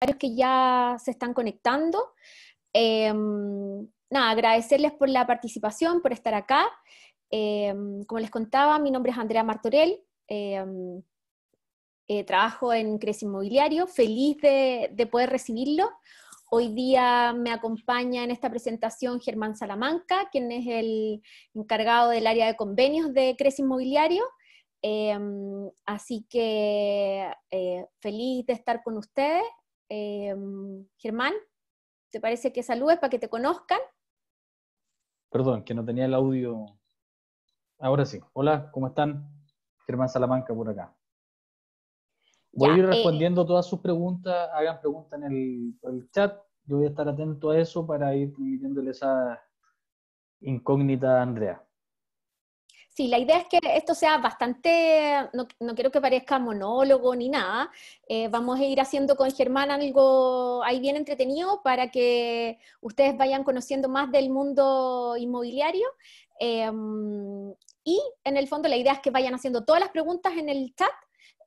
varios que ya se están conectando. Em, nada, agradecerles por la participación, por estar acá. Em, como les contaba, mi nombre es Andrea Martorell. Em, eh, trabajo en Crece Inmobiliario, feliz de, poder recibirlo. Hoy día me acompaña en esta presentación Germán Salamanca, quien es el encargado del área de convenios de Crece Inmobiliario. así que eh, feliz de estar con ustedes Em, Germán, ¿te parece que saludes para que te conozcan? Perdón, que no tenía el audio. Ahora sí. Hola, ¿cómo están? Germán Salamanca por acá. Voy a ir eh, respondiendo todas sus preguntas. Hagan preguntas en el, chat. Yo voy a estar atento a eso para ir permitiéndole esa incógnita a Andrea. Sí, la idea es que esto sea bastante, no, quiero que parezca monólogo ni nada, eh, vamos a ir haciendo con Germán algo ahí bien entretenido para que ustedes vayan conociendo más del mundo inmobiliario. Em, y en el fondo la idea es que vayan haciendo todas las preguntas en el chat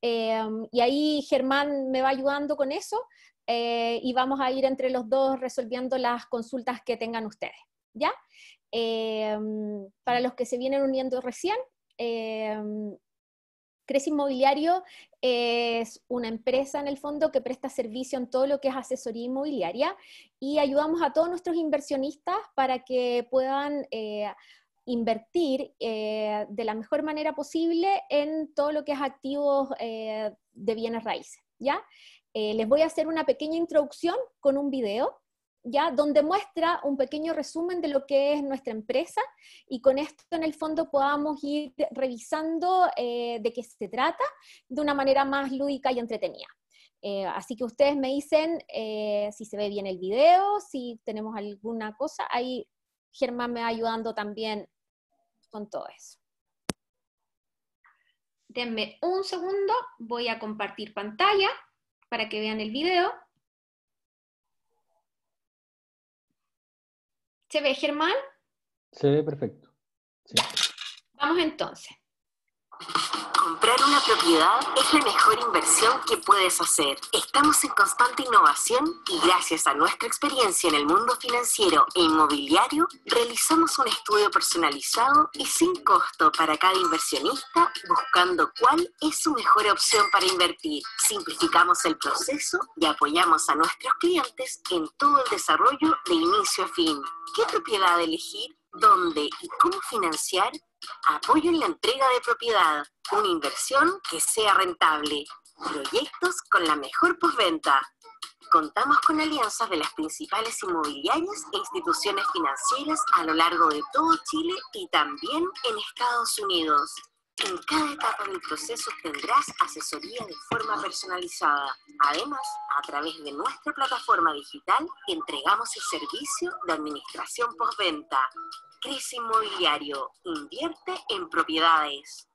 em, y ahí Germán me va ayudando con eso eh, y vamos a ir entre los dos resolviendo las consultas que tengan ustedes. ¿Ya? Eh, mm, para los que se vienen uniendo recién, eh, mm, Inmobiliario es una empresa en el fondo que presta servicio en todo lo que es asesoría inmobiliaria y ayudamos a todos nuestros inversionistas para que puedan eh, invertir eh, de la mejor manera posible en todo lo que es activos de bienes raíces. ¿ya? les voy a hacer una pequeña introducción con un video ya donde muestra un pequeño resumen de lo que es nuestra empresa y con esto en el fondo podamos ir revisando eh, de qué se trata de una manera más lúdica y entretenida. Eh, así que ustedes me dicen eh, si se ve bien el video, si tenemos alguna cosa. Ahí Germán me va ayudando también con todo eso. Denme un segundo, voy a compartir pantalla para que vean el video. ¿Se ve, Germán? Se ve perfecto. Vamos entonces. Comprar una propiedad es la mejor inversión que puedes hacer. Estamos en constante innovación y gracias a nuestra experiencia en el mundo financiero e inmobiliario, realizamos un estudio personalizado y sin costo para cada inversionista buscando cuál es su mejor opción para invertir. Simplificamos el proceso y apoyamos a nuestros clientes en todo el desarrollo de inicio a fin. ¿Qué propiedad elegir? ¿Dónde y cómo financiar? Apoyo en la entrega de propiedad. Una inversión que sea rentable. Proyectos con la mejor postventa. Contamos con alianzas de las principales inmobiliarias e instituciones financieras a lo largo de todo Chile y también en Estados Unidos. En cada etapa del proceso tendrás asesoría de forma personalizada. Además, a través de nuestra plataforma digital, entregamos el servicio de administración postventa. Crece Inmobiliario, invierte en propiedades.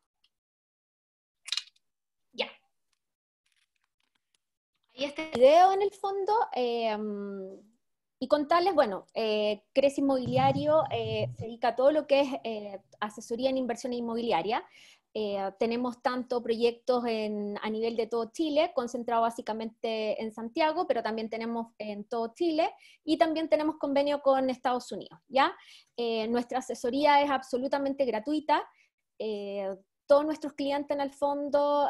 Ya. Ahí este video en el fondo. Em, y contarles, bueno, eh, Inmobiliario eh, se dedica a todo lo que es eh, asesoría en inversión inmobiliaria. Eh, tenemos tanto proyectos a nivel de todo Chile, concentrado básicamente en Santiago, pero también tenemos en todo Chile y también tenemos convenio con Estados Unidos. ¿ya? Eh, nuestra asesoría es absolutamente gratuita. Eh, todos nuestros clientes en el fondo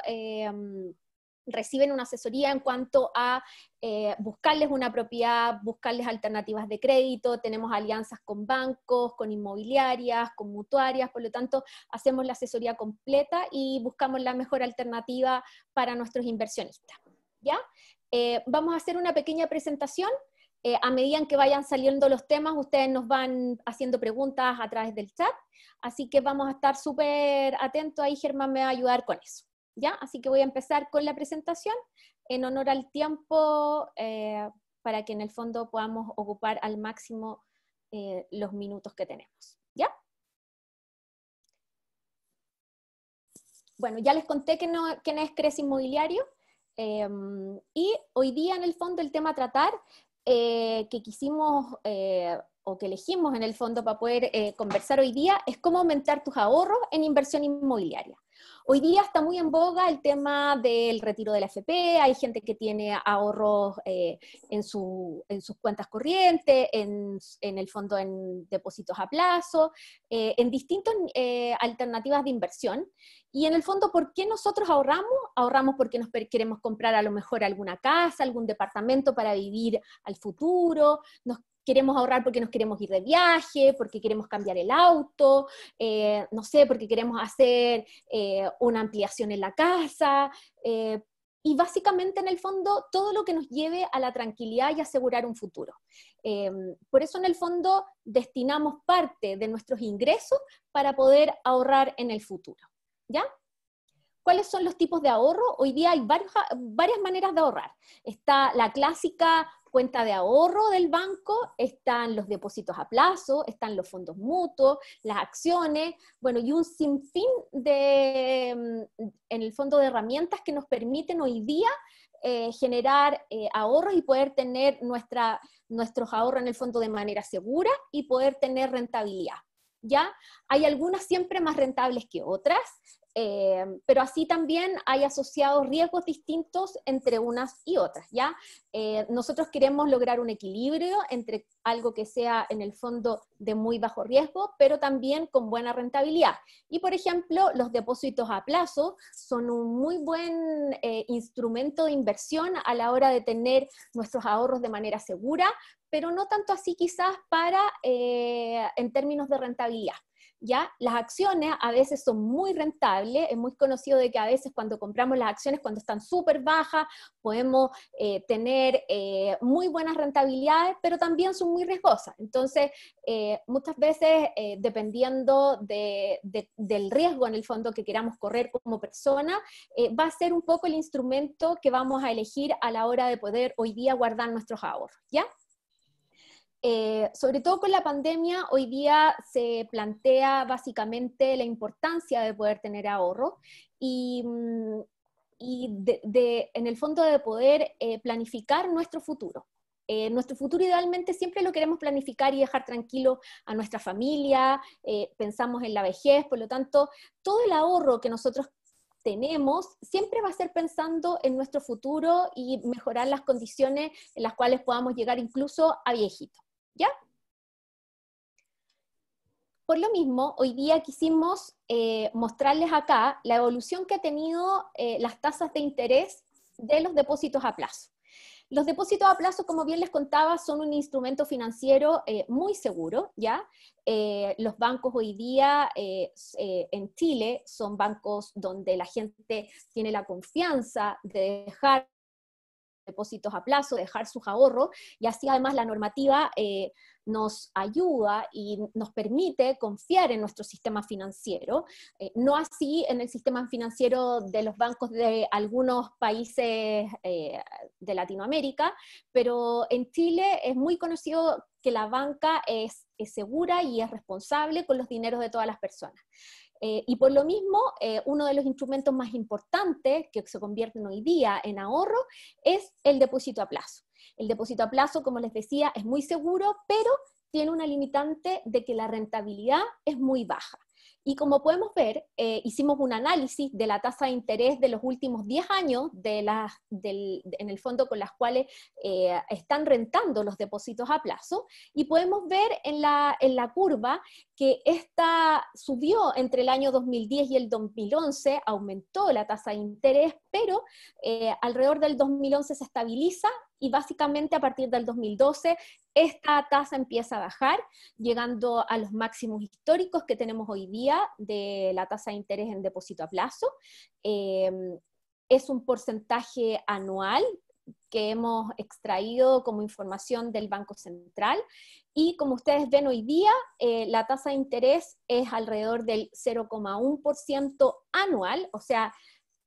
reciben una asesoría en cuanto a eh, buscarles una propiedad, buscarles alternativas de crédito, tenemos alianzas con bancos, con inmobiliarias, con mutuarias, por lo tanto hacemos la asesoría completa y buscamos la mejor alternativa para nuestros inversionistas. ¿ya? Eh, vamos a hacer una pequeña presentación. Eh, a medida que vayan saliendo los temas, ustedes nos van haciendo preguntas a través del chat, así que vamos a estar súper atentos ahí, Germán me va a ayudar con eso. Así que voy a empezar con la presentación en honor al tiempo eh, para que en el fondo podamos ocupar al máximo eh, los minutos que tenemos, ¿ya? Bueno, ya les conté que quién es Cres Inmobiliario em, y hoy día en el fondo el tema a tratar eh, que quisimos o que elegimos en el fondo para poder eh, conversar hoy día es cómo aumentar tus ahorros en inversión inmobiliaria. Hoy día está muy en boga el tema del retiro de la FP, hay gente que tiene ahorros eh, en, su, en, sus cuentas corrientes, en, en, el fondo en depósitos a plazo, eh, en distintas alternativas de inversión. Y en el fondo, ¿por qué nosotros ahorramos? Ahorramos porque nos queremos comprar a lo mejor alguna casa, algún departamento para vivir al futuro, nos queremos ahorrar porque nos queremos ir de viaje, porque queremos cambiar el auto, eh, no sé, porque queremos hacer eh, una ampliación en la casa. Eh, y básicamente en el fondo todo lo que nos lleve a la tranquilidad y asegurar un futuro. Em, por eso en el fondo destinamos parte de nuestros ingresos para poder ahorrar en el futuro. ¿Ya? ¿Cuáles son los tipos de ahorro? Hoy día hay varias maneras de ahorrar. Está la clásica cuenta de ahorro del banco, están los depósitos a plazo, están los fondos mutuos, las acciones, bueno, y un sinfín de, mm, en el fondo, de herramientas que nos permiten hoy día eh, generar eh, ahorros y poder tener nuestra, nuestros ahorros en el fondo de manera segura y poder tener rentabilidad. ¿Ya? Hay algunas siempre más rentables que otras, eh, pero así también hay asociados riesgos distintos entre unas y otras, ¿ya? Eh, nosotros queremos lograr un equilibrio entre algo que sea en el fondo de muy bajo riesgo, pero también con buena rentabilidad. Y por ejemplo, los depósitos a plazo son un muy buen eh, instrumento de inversión a la hora de tener nuestros ahorros de manera segura, pero no tanto así quizás para, en términos de rentabilidad. Las acciones a veces son muy rentables, es muy conocido de que a veces cuando compramos las acciones, cuando están súper bajas, podemos eh, tener eh, muy buenas rentabilidades, pero también son muy riesgosas. Entonces, eh, muchas veces, dependiendo del riesgo en el fondo que queramos correr como persona, va a ser un poco el instrumento que vamos a elegir a la hora de poder hoy día guardar nuestros ahorros, ¿ya? Eh, sobre todo con la pandemia, hoy día se plantea básicamente la importancia de poder tener ahorro y, mm, de, en el fondo de poder eh, planificar nuestro futuro. Eh, nuestro futuro idealmente siempre lo queremos planificar y dejar tranquilo a nuestra familia, pensamos en la vejez, por lo tanto, todo el ahorro que nosotros tenemos siempre va a ser pensando en nuestro futuro y mejorar las condiciones en las cuales podamos llegar incluso a viejitos. ¿Ya? Por lo mismo, hoy día quisimos eh, mostrarles acá la evolución que ha tenido eh, las tasas de interés de los depósitos a plazo. Los depósitos a plazo, como bien les contaba, son un instrumento financiero eh, muy seguro, ¿ya? los bancos hoy día en Chile son bancos donde la gente tiene la confianza de dejar depósitos a plazo, dejar sus ahorros, y así además la normativa eh, nos ayuda y nos permite confiar en nuestro sistema financiero, eh, no así en el sistema financiero de los bancos de algunos países eh, de Latinoamérica, pero en Chile es muy conocido que la banca es segura y es responsable con los dineros de todas las personas. Eh, y por lo mismo, eh, uno de los instrumentos más importantes que se convierten hoy día en ahorro es el depósito a plazo. El depósito a plazo, como les decía, es muy seguro, pero tiene una limitante de que la rentabilidad es muy baja. Y como podemos ver, eh, hicimos un análisis de la tasa de interés de los últimos 10 años, en el fondo con las cuales eh, están rentando los depósitos a plazo, y podemos ver en la, en la curva que esta subió entre el año 2010 y el 2011, aumentó la tasa de interés, pero eh, alrededor del 2011 se estabiliza y básicamente a partir del 2012 esta tasa empieza a bajar, llegando a los máximos históricos que tenemos hoy día de la tasa de interés en depósito a plazo. Em, es un porcentaje anual que hemos extraído como información del Banco Central. Y como ustedes ven hoy día, eh, la tasa de interés es alrededor del 0,1% anual, o sea,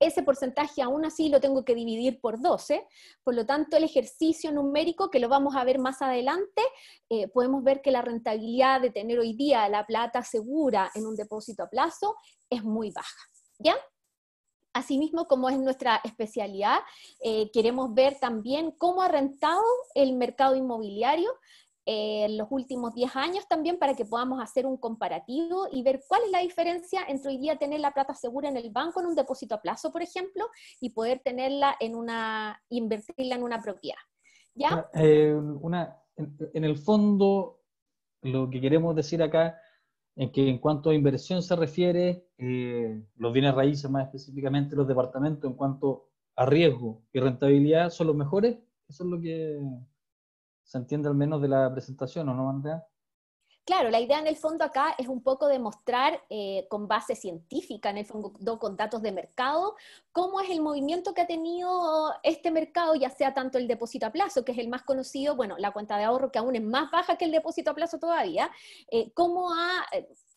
ese porcentaje aún así lo tengo que dividir por 12, por lo tanto el ejercicio numérico que lo vamos a ver más adelante, eh, podemos ver que la rentabilidad de tener hoy día la plata segura en un depósito a plazo es muy baja, ¿ya? Asimismo, como es nuestra especialidad, eh, queremos ver también cómo ha rentado el mercado inmobiliario en los últimos 10 años también para que podamos hacer un comparativo y ver cuál es la diferencia entre hoy día tener la plata segura en el banco en un depósito a plazo, por ejemplo, y poder tenerla en una, invertirla en una propiedad. ¿Ya? Eh, una, en, el fondo, lo que queremos decir acá en que en cuanto a inversión se refiere, eh, los bienes raíces, más específicamente los departamentos, en cuanto a riesgo y rentabilidad, son los mejores. Eso es lo que se entiende al menos de la presentación, ¿o no, Andrea? Claro, la idea en el fondo acá es un poco de mostrar eh, con base científica, en el fondo con datos de mercado, cómo es el movimiento que ha tenido este mercado, ya sea tanto el depósito a plazo, que es el más conocido, bueno, la cuenta de ahorro que aún es más baja que el depósito a plazo todavía, eh, cómo ha...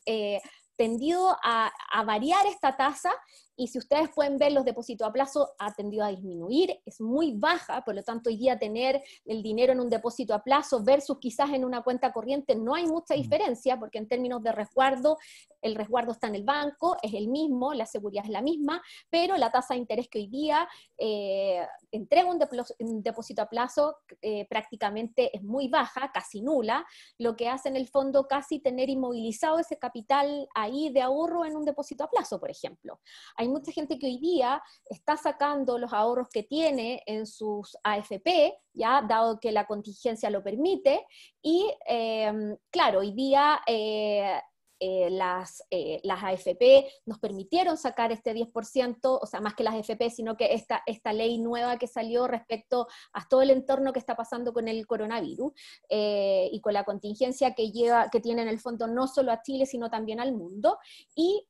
Eh, tendido a, variar esta tasa y si ustedes pueden ver, los depósitos a plazo ha tendido a disminuir, es muy baja, por lo tanto hoy día tener el dinero en un depósito a plazo versus quizás en una cuenta corriente no hay mucha mm. diferencia, porque en términos de resguardo, el resguardo está en el banco, es el mismo, la seguridad es la misma, pero la tasa de interés que hoy día eh, entrega un, depósito a plazo eh, prácticamente es muy baja, casi nula, lo que hace en el fondo casi tener inmovilizado ese capital ahí de ahorro en un depósito a plazo, por ejemplo hay mucha gente que hoy día está sacando los ahorros que tiene en sus AFP, ya dado que la contingencia lo permite, y eh, claro, hoy día eh, eh, las, eh, las AFP nos permitieron sacar este 10%, o sea, más que las AFP, sino que esta, esta ley nueva que salió respecto a todo el entorno que está pasando con el coronavirus eh, y con la contingencia que, lleva, que tiene en el fondo no solo a Chile, sino también al mundo. Y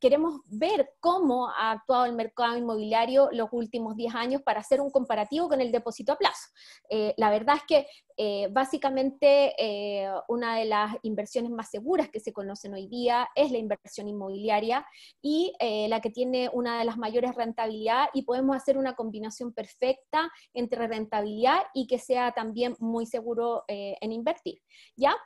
queremos ver cómo ha actuado el mercado inmobiliario los últimos 10 años para hacer un comparativo con el depósito a plazo. la verdad es que básicamente una de las inversiones más seguras que se conocen hoy día, es la inversión inmobiliaria y eh, la que tiene una de las mayores rentabilidad y podemos hacer una combinación perfecta entre rentabilidad y que sea también muy seguro eh, en invertir. ¿Ya?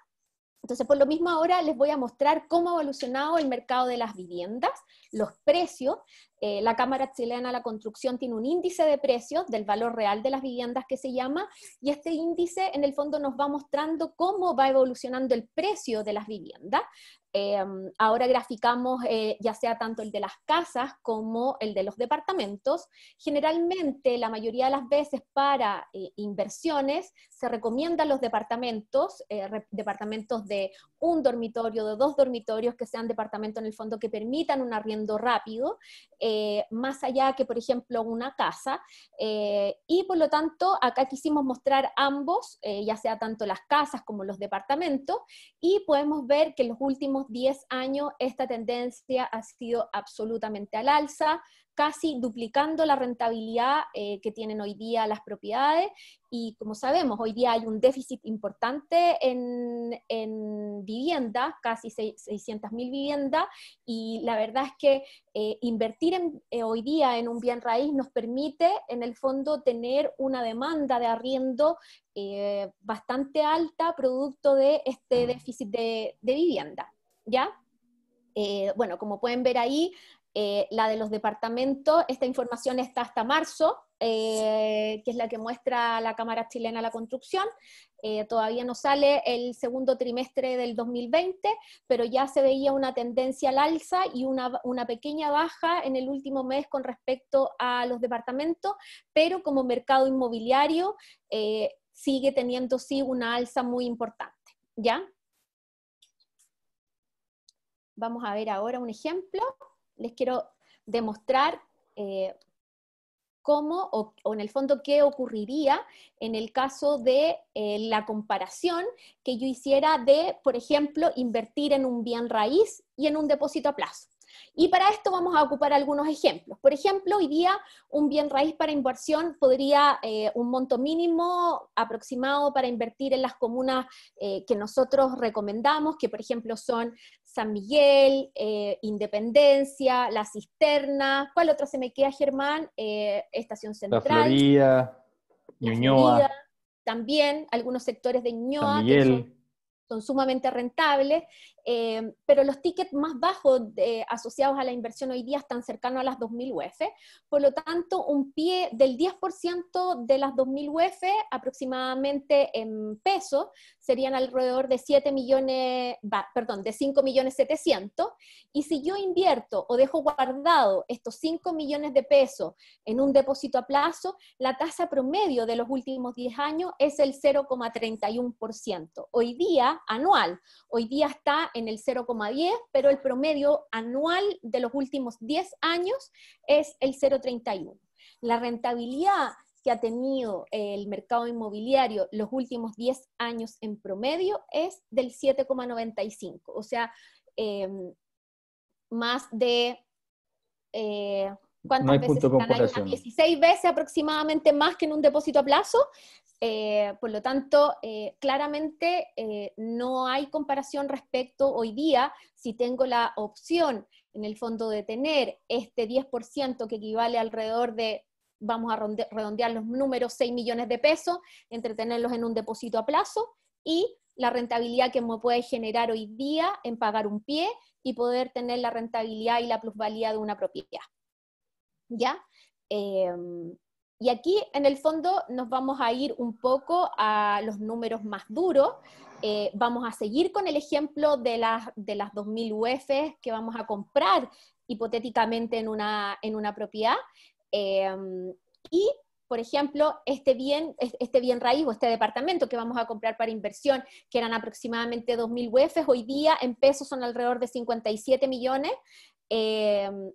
Entonces, por lo mismo ahora les voy a mostrar cómo ha evolucionado el mercado de las viviendas, los precios. Eh, la Cámara Chilena de la Construcción tiene un índice de precios del valor real de las viviendas que se llama, y este índice en el fondo nos va mostrando cómo va evolucionando el precio de las viviendas Em, ahora graficamos eh, ya sea tanto el de las casas como el de los departamentos. Generalmente, la mayoría de las veces para eh, inversiones se recomiendan los departamentos, eh, departamentos de un dormitorio, de dos dormitorios, que sean departamentos en el fondo que permitan un arriendo rápido, más allá que, por ejemplo, una casa. y por lo tanto, acá quisimos mostrar ambos, ya sea tanto las casas como los departamentos, y podemos ver que los últimos 10 años esta tendencia ha sido absolutamente al alza, casi duplicando la rentabilidad eh, que tienen hoy día las propiedades. Y como sabemos, hoy día hay un déficit importante en, en vivienda, casi mil viviendas, y la verdad es que eh, invertir eh, hoy día en un bien raíz nos permite, en el fondo, tener una demanda de arriendo bastante alta producto de este mm. déficit de vivienda. ¿ya? Eh, bueno, como pueden ver ahí, eh, la de los departamentos, esta información está hasta marzo, eh, que es la que muestra la Cámara Chilena de la Construcción. todavía no sale el segundo trimestre del 2020, pero ya se veía una tendencia al alza y una, una, pequeña baja en el último mes con respecto a los departamentos, pero como mercado inmobiliario sigue teniendo sí una alza muy importante. ¿Ya? Vamos a ver ahora un ejemplo. Les quiero demostrar eh, cómo o, en el fondo qué ocurriría en el caso de eh, la comparación que yo hiciera de, por ejemplo, invertir en un bien raíz y en un depósito a plazo. Y para esto vamos a ocupar algunos ejemplos. Por ejemplo, hoy día un bien raíz para inversión podría, eh, un monto mínimo aproximado para invertir en las comunas que nosotros recomendamos, que por ejemplo son San Miguel, eh, Independencia, La Cisterna, ¿cuál otra se me queda, Germán? Eh, Estación Central. La Florida, también algunos sectores de Ñuñoa que son, sumamente rentables eh, pero los tickets más bajos asociados a la inversión hoy día están cercanos a las 2.000 UF. Por lo tanto, un pie del 10% de las 2.000 UF, aproximadamente en peso, serían alrededor de 7 millones, perdón, de 5 millones 700. Y si yo invierto o dejo guardado estos 5 millones de pesos en un depósito a plazo, la tasa promedio de los últimos 10 años es el 0,31%. Hoy día, anual, hoy día está en el 0,10, pero el promedio anual de los últimos 10 años es el 0,31. La rentabilidad que ha tenido eh, el mercado inmobiliario los últimos 10 años en promedio es del 7,95, o sea, em, más de... Eh, ¿Cuántas veces 16 veces aproximadamente más que en un depósito a plazo, eh, por lo tanto, eh, claramente eh, no hay comparación respecto hoy día si tengo la opción en el fondo de tener este 10% que equivale alrededor de, vamos a redondear los números, 6 millones de pesos, entre tenerlos en un depósito a plazo y la rentabilidad que me puede generar hoy día en pagar un pie y poder tener la rentabilidad y la plusvalía de una propiedad. ¿Ya? Y aquí, en el fondo, nos vamos a ir un poco a los números más duros. Eh, vamos a seguir con el ejemplo de las, de las 2.000 UEFs que vamos a comprar hipotéticamente en una, en una propiedad. Em, y, por ejemplo, este bien, este bien raíz o este departamento que vamos a comprar para inversión, que eran aproximadamente 2.000 UEFs, hoy día en pesos son alrededor de 57 millones, Em,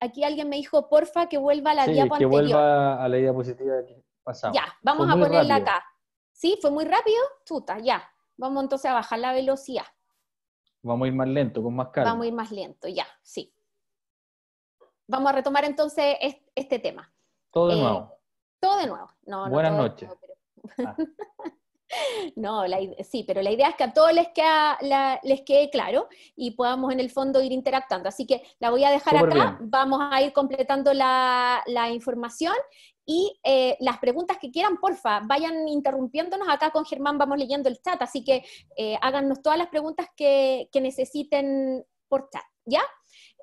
aquí alguien me dijo, porfa, que vuelva a la diapositiva que vuelva a la diapositiva que pasamos. Ya, vamos a ponerla acá. ¿Sí? ¿Fue muy rápido? Chuta, ya. Vamos entonces a bajar la velocidad. Vamos a ir más lento, con más calma. Vamos a ir más lento, ya, sí. Vamos a retomar entonces este, tema. Todo de eh, nuevo. Todo de nuevo. Buenas noches. Ah. No, sí, pero la idea es que a todos les, les quede claro y podamos en el fondo ir interactuando. Así que la voy a dejar acá, vamos a ir completando la, información y eh, las preguntas que quieran, porfa, vayan interrumpiéndonos. Acá con Germán vamos leyendo el chat, así que eh, háganos todas las preguntas que, necesiten por chat, ¿ya?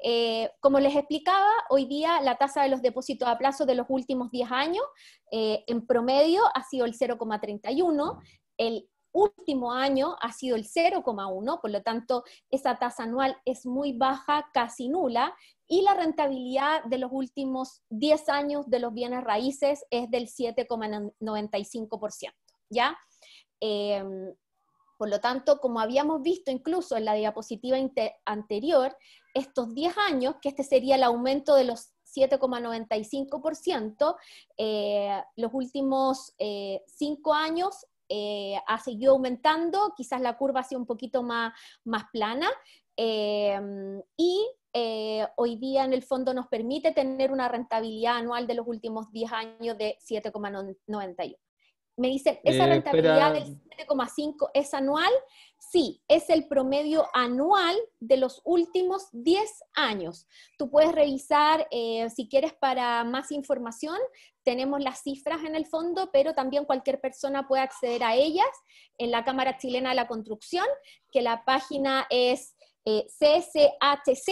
Eh, como les explicaba, hoy día la tasa de los depósitos a plazo de los últimos 10 años en promedio ha sido el 0,31, el último año ha sido el 0,1, por lo tanto esa tasa anual es muy baja, casi nula, y la rentabilidad de los últimos 10 años de los bienes raíces es del 7,95%, ¿ya? Em, por lo tanto, como habíamos visto incluso en la diapositiva anterior, estos 10 años, que este sería el aumento de los 7,95%, eh, los últimos 5 eh, años eh, ha seguido aumentando, quizás la curva ha sido un poquito más, más plana. Eh, y eh, hoy día en el fondo nos permite tener una rentabilidad anual de los últimos 10 años de 7,91. Me dice, ¿esa eh, rentabilidad del 7,5 es anual? Sí, es el promedio anual de los últimos 10 años. Tú puedes revisar, eh, si quieres, para más información, tenemos las cifras en el fondo, pero también cualquier persona puede acceder a ellas en la Cámara Chilena de la Construcción, que la página es eh, CCHC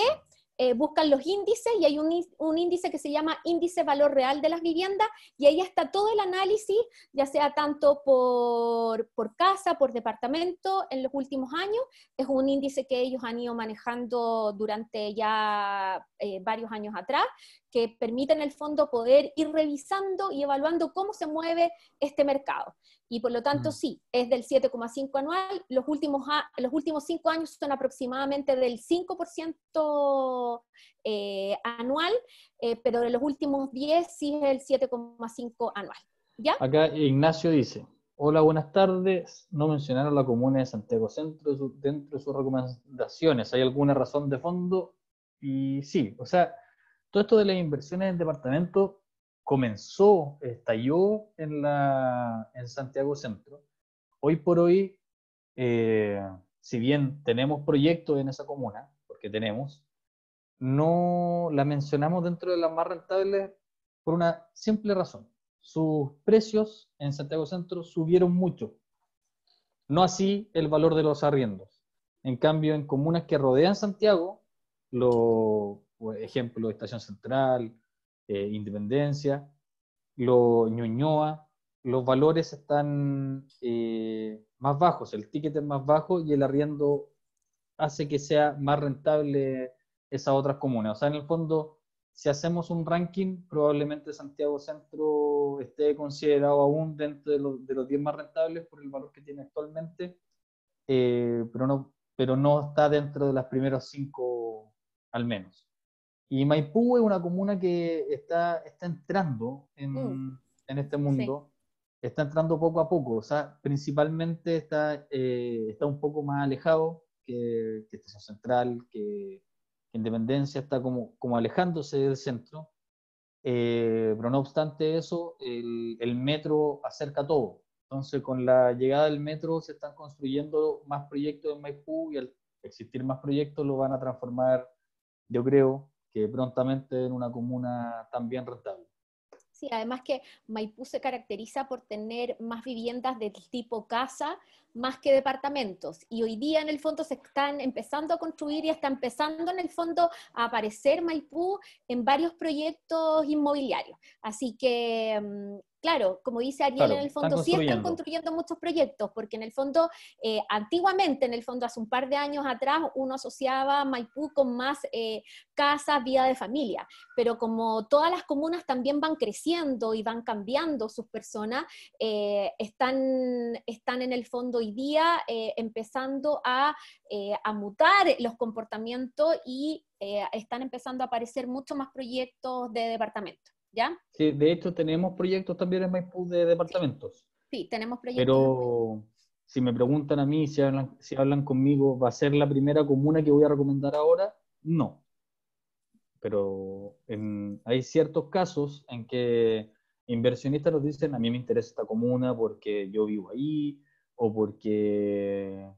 eh, buscan los índices y hay un, índice que se llama índice valor real de las viviendas y ahí está todo el análisis, ya sea tanto por, casa, por departamento, en los últimos años. Es un índice que ellos han ido manejando durante ya eh, varios años atrás que en el fondo poder ir revisando y evaluando cómo se mueve este mercado. Y por lo tanto, mm. sí, es del 7,5 anual. Los últimos, los últimos cinco años son aproximadamente del 5% eh, anual, eh, pero de los últimos 10 sí es el 7,5 anual. ¿Ya? Acá Ignacio dice, hola, buenas tardes. No mencionaron la comuna de Santiago Centro dentro de sus recomendaciones. ¿Hay alguna razón de fondo? Y sí, o sea, todo esto de las inversiones en departamento comenzó, estalló en, la, en Santiago Centro. Hoy por hoy, eh, si bien tenemos proyectos en esa comuna, porque tenemos, no la mencionamos dentro de las más rentables por una simple razón. Sus precios en Santiago Centro subieron mucho. No así el valor de los arriendos. En cambio, en comunas que rodean Santiago, lo, por ejemplo, Estación Central, eh, Independencia, lo Ñuñoa, los valores están eh, más bajos, el ticket es más bajo y el arriendo hace que sea más rentable esas otras comunas. O sea, en el fondo, si hacemos un ranking, probablemente Santiago Centro esté considerado aún dentro de, los, de los 10 más rentables por el valor que tiene actualmente, eh, pero, no, pero no está dentro de las primeros 5 al menos. Y Maipú es una comuna que está, está entrando en, mm. en este mundo, está entrando poco a poco, o sea, principalmente está, eh, está un poco más alejado que, Estación Central, que, Independencia, está como, como alejándose del centro, eh, pero no obstante eso, el, el metro acerca todo. Entonces, con la llegada del metro se están construyendo más proyectos en Maipú y al existir más proyectos lo van a transformar, yo creo, prontamente en una comuna también rentable. Sí, además que Maipú se caracteriza por tener más viviendas del tipo casa más que departamentos. Y hoy día en el fondo se están empezando a construir y está empezando en el fondo a aparecer Maipú en varios proyectos inmobiliarios. Así que, mm, claro, como dice Ariel, en el fondo sí están construyendo muchos proyectos, porque en el fondo, eh, antiguamente, en el fondo, hace un par de años atrás, uno asociaba Maipú con más eh, casas, vida de familia. Pero como todas las comunas también van creciendo y van cambiando sus personas, eh, están, están en el fondo día eh, empezando a, eh, a, mutar los comportamientos y eh, están empezando a aparecer mucho más proyectos de departamentos, ¿ya? Sí, de hecho tenemos proyectos también en de departamentos. Sí, tenemos proyectos. Pero si me preguntan a mí, si hablan, si hablan conmigo, ¿va a ser la primera comuna que voy a recomendar ahora? No. Pero hay ciertos casos en que inversionistas nos dicen, a mí me interesa esta comuna porque yo vivo ahí, o porque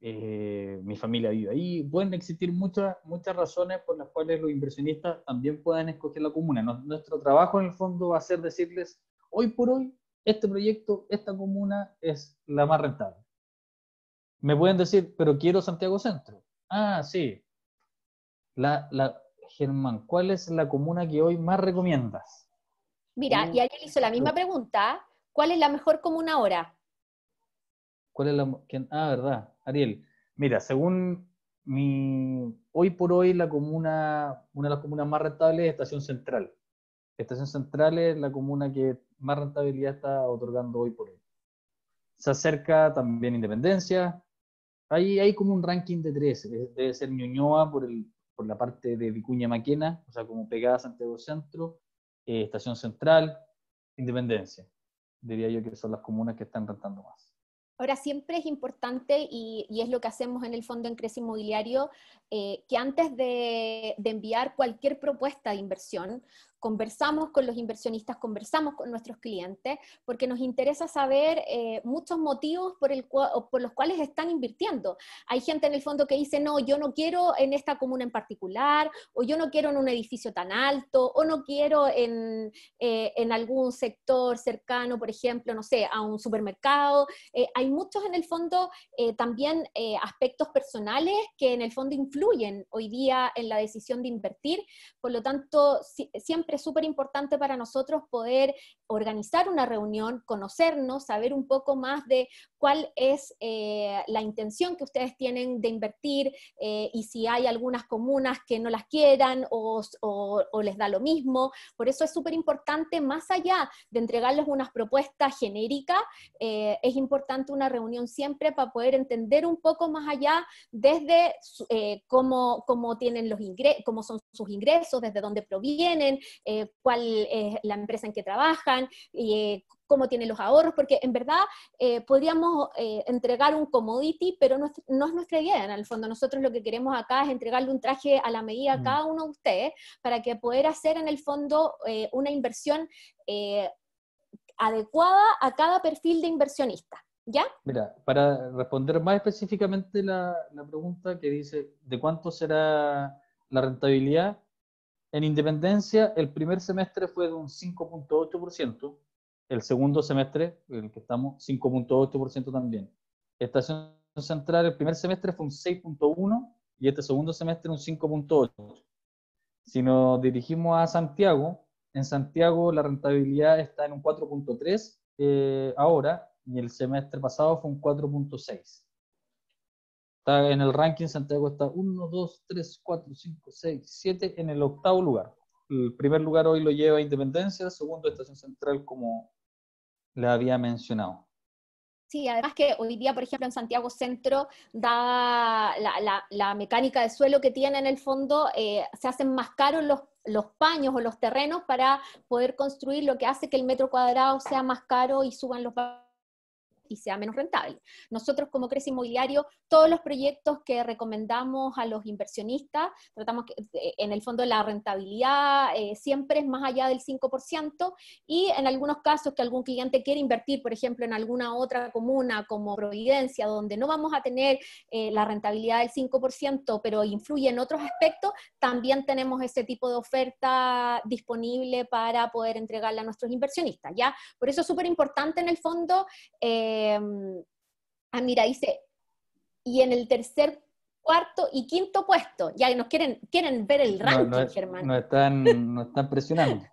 eh, mi familia vive ahí. Pueden existir muchas, muchas razones por las cuales los inversionistas también puedan escoger la comuna. Nuestro trabajo en el fondo va a ser decirles, hoy por hoy, este proyecto, esta comuna es la más rentable. Me pueden decir, pero quiero Santiago Centro. Ah, sí. La, la, Germán, ¿cuál es la comuna que hoy más recomiendas? Mira, uh, y alguien hizo la misma pregunta. ¿Cuál es la mejor comuna ahora? ¿Cuál es la Ah, verdad, Ariel. Mira, según mi. Hoy por hoy, la comuna, una de las comunas más rentables es Estación Central. Estación Central es la comuna que más rentabilidad está otorgando hoy por hoy. Se acerca también Independencia. Ahí hay como un ranking de tres. Debe ser Ñuñoa por, por la parte de Vicuña Maquena, o sea, como pegada a Santiago Centro, eh, Estación Central, Independencia. Diría yo que son las comunas que están rentando más. Ahora, siempre es importante, y, es lo que hacemos en el fondo en Crece Inmobiliario, eh, que antes de, enviar cualquier propuesta de inversión, conversamos con los inversionistas, conversamos con nuestros clientes, porque nos interesa saber eh, muchos motivos por, los cuales están invirtiendo. Hay gente en el fondo que dice, no, yo no quiero en esta comuna en particular, o yo no quiero en un edificio tan alto, o no quiero en, eh, algún sector cercano, por ejemplo, no sé, a un supermercado. Eh, hay muchos en el fondo también aspectos personales que en el fondo influyen hoy día en la decisión de invertir. Por lo tanto, siempre es súper importante para nosotros poder organizar una reunión, conocernos, saber un poco más de cuál es eh, la intención que ustedes tienen de invertir eh, y si hay algunas comunas que no las quieran o, les da lo mismo. Por eso es súper importante, más allá de entregarles unas propuestas genéricas, eh, es importante una reunión siempre para poder entender un poco más allá desde cómo, tienen los ingresos, cómo son sus ingresos, desde dónde provienen, cuál es la empresa en que trabajan eh, cómo tiene los ahorros, porque en verdad eh, podríamos eh, entregar un commodity, pero no, es nuestra idea. En el fondo, nosotros lo que queremos acá es entregarle un traje a la medida a mm. cada uno de ustedes para que poder hacer en el fondo una inversión adecuada a cada perfil de inversionista. ¿Ya? Mira, para responder más específicamente la pregunta que dice, ¿de cuánto será la rentabilidad? En Independencia, el primer semestre fue de un 5.8%, el segundo semestre, en el que estamos, 5.8% también. Estación Central, el primer semestre fue un 6.1% y este segundo semestre un 5.8%. Si nos dirigimos a Santiago, en Santiago la rentabilidad está en un 4.3% eh, ahora y el semestre pasado fue un 4.6% en el ranking Santiago está 1, 2, 3, 4, 5, 6, 7 en el octavo lugar. El primer lugar hoy lo lleva Independencia, segundo Estación Central como le había mencionado. Sí, además que hoy día, por ejemplo, en Santiago Centro, dada la, mecánica de suelo que tiene en el fondo, eh, se hacen más caros los, los, paños o los terrenos para poder construir, lo que hace que el metro cuadrado sea más caro y suban los y sea menos rentable. Nosotros como Crece Inmobiliario, todos los proyectos que recomendamos a los inversionistas, tratamos que en el fondo la rentabilidad eh, siempre es más allá del 5% y en algunos casos que algún cliente quiere invertir, por ejemplo, en alguna otra comuna como Providencia, donde no vamos a tener eh, la rentabilidad del 5%, pero influye en otros aspectos, también tenemos ese tipo de oferta disponible para poder entregarla a nuestros inversionistas, ¿ya? Por eso es súper importante en el fondo... Eh, Em, ah, mira, dice, y en el tercer, cuarto y quinto puesto, ya que nos quieren, quieren ver el ranking, Germán. Nos están, presionando.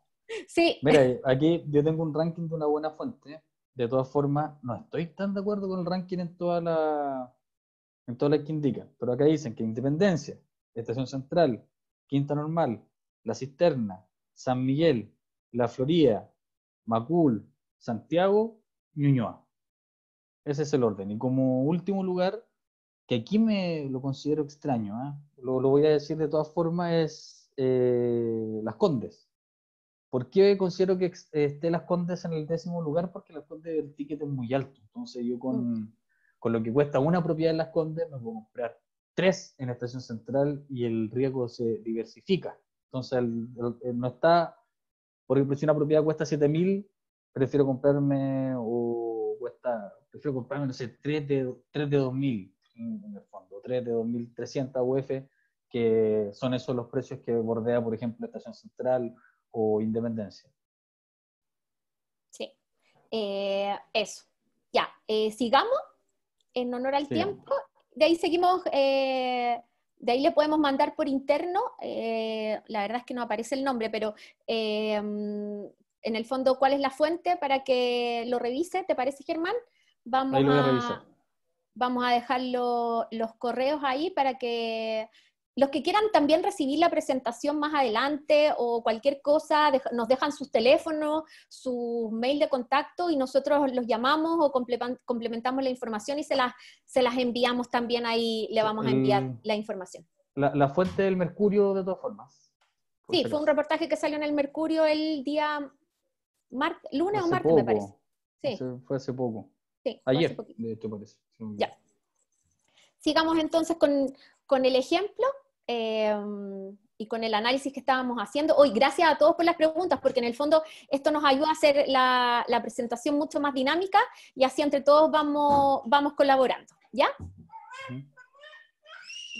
sí. Mira, aquí yo tengo un ranking de una buena fuente. De todas formas, no estoy tan de acuerdo con el ranking en toda la, en todas las que indica Pero acá dicen que Independencia, Estación Central, Quinta Normal, La Cisterna, San Miguel, La Florida, Macul, Santiago, Ñuñoa. Ese es el orden. Y como último lugar, que aquí me lo considero extraño, ¿ah? lo, lo, voy a decir de todas formas, es eh, Las Condes. ¿Por qué considero que esté Las Condes en el décimo lugar? Porque Las Condes el ticket es muy alto. Entonces yo con, lo que cuesta una propiedad en Las Condes me puedo comprar tres en la Estación Central y el riesgo se diversifica. Entonces eh, no está, porque si una propiedad cuesta 7.000, prefiero comprarme o cuesta, prefiero comprarme, no sé, 3 de, de 2000 en el fondo, 3 de 2300 UF, que son esos los precios que bordea, por ejemplo, Estación Central o Independencia. Sí, eh, eso. Ya, eh, sigamos en honor al tiempo. De ahí seguimos, eh, de ahí le podemos mandar por interno, la verdad es que no aparece el nombre, pero en el fondo cuál es la fuente para que lo revise, ¿te parece Germán? Vamos, a, vamos a dejar los correos ahí para que los que quieran también recibir la presentación más adelante o cualquier cosa, nos dejan sus teléfonos, su mail de contacto y nosotros los llamamos o complementamos la información y se las, enviamos también ahí, le vamos a enviar mm. la información. La, la, fuente del Mercurio, de todas formas. Sí, fue un reportaje que salió en el Mercurio el día lunes o martes, me parece. fue hace poco. Ayer, parece. Sigamos entonces con, el ejemplo. Em, y con el análisis que estábamos haciendo. Hoy, gracias a todos por las preguntas, porque en el fondo esto nos ayuda a hacer la, presentación mucho más dinámica y así entre todos vamos, vamos colaborando. ¿Ya?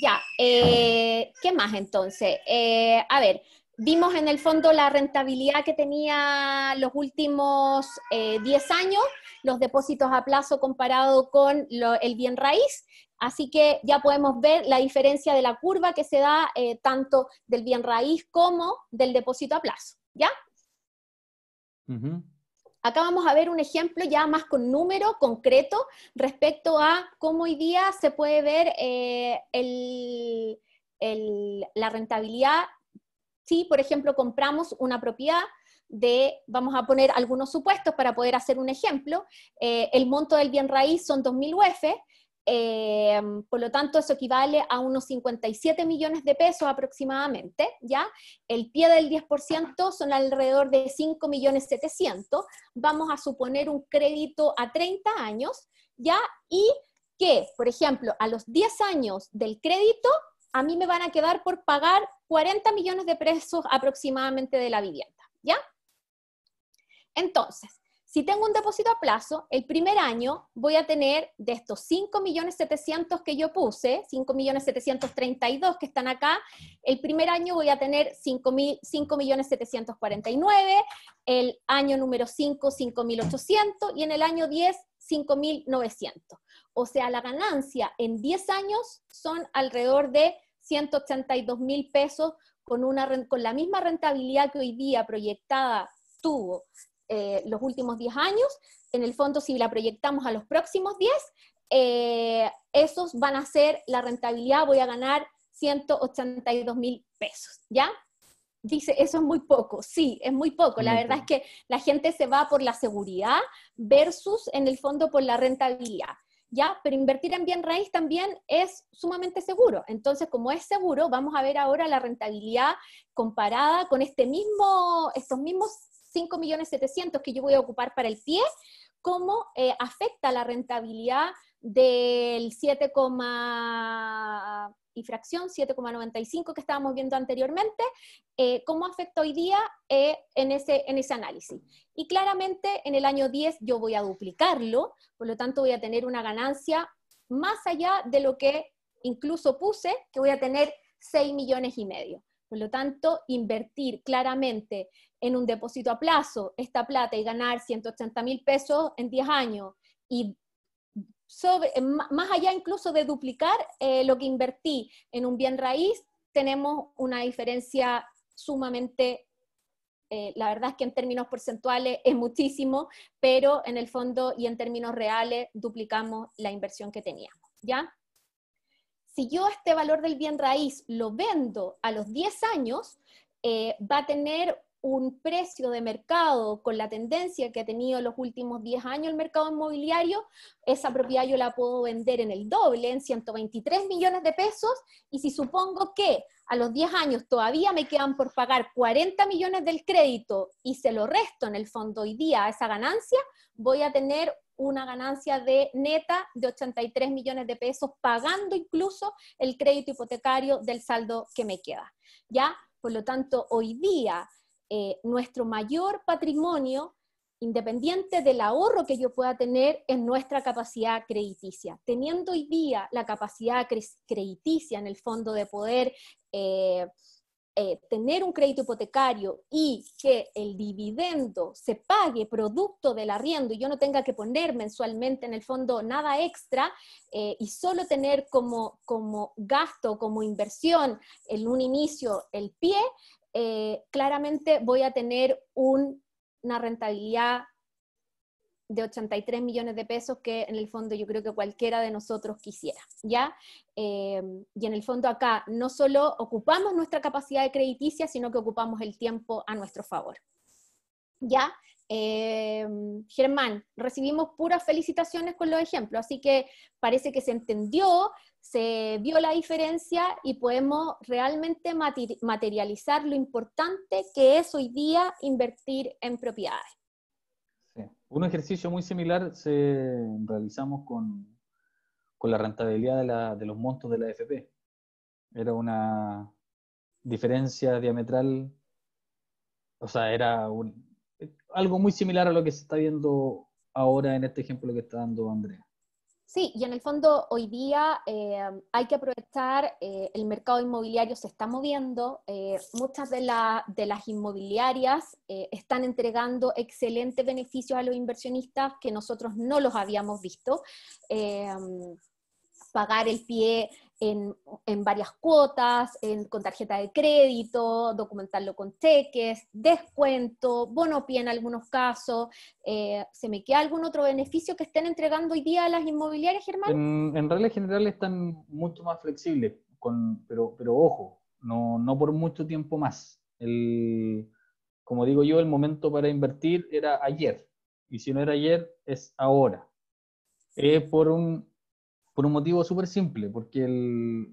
Ya. Eh, ¿Qué más entonces? Eh, a ver, Vimos en el fondo la rentabilidad que tenía los últimos 10 eh, años, los depósitos a plazo comparado con el bien raíz, así que ya podemos ver la diferencia de la curva que se da eh, tanto del bien raíz como del depósito a plazo, ¿ya? Acá vamos a ver un ejemplo ya más con número concreto respecto a cómo hoy día se puede ver eh, la rentabilidad si, por ejemplo, compramos una propiedad de, vamos a poner algunos supuestos para poder hacer un ejemplo, eh, el monto del bien raíz son 2.000 UF, eh, por lo tanto, eso equivale a unos 57 millones de pesos aproximadamente, ¿ya? El pie del 10% son alrededor de 5 millones Vamos a suponer un crédito a 30 años, ¿ya? Y que, por ejemplo, a los 10 años del crédito, a mí me van a quedar por pagar 40 millones de pesos aproximadamente de la vivienda, ¿ya? Entonces, si tengo un depósito a plazo, el primer año voy a tener de estos 5.700.000 que yo puse, 5.732.000 que están acá, el primer año voy a tener 5.749.000, el año número 5, 5.800 y en el año 10, 5.900. O sea, la ganancia en 10 años son alrededor de 182 mil pesos con, una, con la misma rentabilidad que hoy día proyectada tuvo eh, los últimos 10 años, en el fondo si la proyectamos a los próximos 10, eh, esos van a ser la rentabilidad, voy a ganar 182 mil pesos, ¿ya? Dice, eso es muy poco, sí, es muy poco. La verdad es que la gente se va por la seguridad versus en el fondo por la rentabilidad. Pero invertir en bien raíz también es sumamente seguro. Entonces, como es seguro, vamos a ver ahora la rentabilidad comparada con este mismo, estos mismos 5.700.000 que yo voy a ocupar para el pie, cómo eh, afecta la rentabilidad del 7, y fracción, 7,95 que estábamos viendo anteriormente, eh, cómo afecta hoy día eh, en, ese, en ese análisis. Y claramente en el año 10 yo voy a duplicarlo, por lo tanto voy a tener una ganancia más allá de lo que incluso puse, que voy a tener 6 millones y medio. Por lo tanto, invertir claramente en un depósito a plazo esta plata y ganar 180 mil pesos en 10 años y eh, más allá incluso de duplicar eh, lo que invertí en un bien raíz, tenemos una diferencia sumamente, eh, la verdad es que en términos porcentuales es muchísimo, pero en el fondo y en términos reales duplicamos la inversión que teníamos, ¿ya? Si yo este valor del bien raíz lo vendo a los 10 años, va a tener un precio de mercado con la tendencia que ha tenido los últimos 10 años el mercado inmobiliario, esa propiedad yo la puedo vender en el doble, en 123 millones de pesos, y si supongo que a los 10 años todavía me quedan por pagar 40 millones del crédito y se lo resto en el fondo hoy día a esa ganancia, voy a tener una ganancia de neta de 83 millones de pesos, pagando incluso el crédito hipotecario del saldo que me queda. ¿Ya? Por lo tanto, hoy día eh, nuestro mayor patrimonio, independiente del ahorro que yo pueda tener, es nuestra capacidad crediticia. Teniendo hoy día la capacidad crediticia en el fondo de poder... Eh, eh, tener un crédito hipotecario y que el dividendo se pague producto del arriendo y yo no tenga que poner mensualmente en el fondo nada extra y solo tener como, como gasto, como inversión en un inicio el pie, eh, claramente voy a tener una rentabilidad de 83 millones de pesos que en el fondo yo creo que cualquiera de nosotros quisiera, ¿ya? Eh, y en el fondo acá no solo ocupamos nuestra capacidad de crediticia, sino que ocupamos el tiempo a nuestro favor, ¿ya? Em, Germán, recibimos puras felicitaciones con los ejemplos, así que parece que se entendió, se vio la diferencia y podemos realmente materializar lo importante que es hoy día invertir en propiedades. Un ejercicio muy similar se realizamos con, la rentabilidad de, de los montos de la AFP Era una diferencia diametral, o sea, era un, algo muy similar a lo que se está viendo ahora en este ejemplo que está dando Andrea. Sí, y en el fondo hoy día eh, hay que aprovechar, eh, el mercado inmobiliario se está moviendo, eh, muchas de, de, las inmobiliarias están entregando excelentes beneficios a los inversionistas que nosotros no los habíamos visto. pagar el pie en, varias cuotas, con tarjeta de crédito, documentarlo con cheques, descuento, bono pie en algunos casos. Eh, ¿Se me queda algún otro beneficio que estén entregando hoy día a las inmobiliarias, Germán? En, en general están mucho más flexibles, con, pero, pero ojo, no, por mucho tiempo más. como digo yo, el momento para invertir era ayer. Y si no era ayer, es ahora. Eh, por un, por un motivo súper simple, porque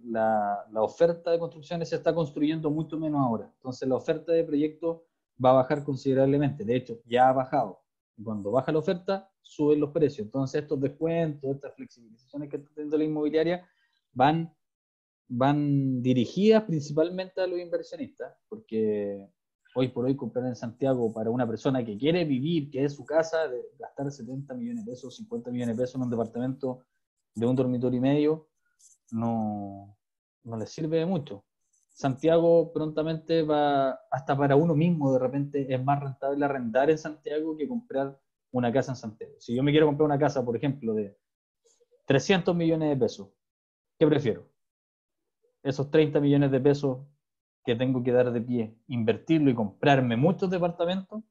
la, la, oferta de construcciones se está construyendo mucho menos ahora. Entonces la oferta de proyectos va a bajar considerablemente. De hecho, ya ha bajado. cuando baja la oferta, suben los precios. Entonces estos descuentos, estas flexibilizaciones que está teniendo la inmobiliaria van, van dirigidas principalmente a los inversionistas, porque hoy por hoy comprar en Santiago para una persona que quiere vivir, que es su casa, gastar 70 millones de pesos, 50 millones de pesos en un departamento de un dormitorio y medio no, no les sirve de mucho. Santiago prontamente va, hasta para uno mismo de repente es más rentable arrendar en Santiago que comprar una casa en Santiago. Si yo me quiero comprar una casa, por ejemplo, de 300 millones de pesos, ¿qué prefiero? Esos 30 millones de pesos que tengo que dar de pie, invertirlo y comprarme muchos departamentos,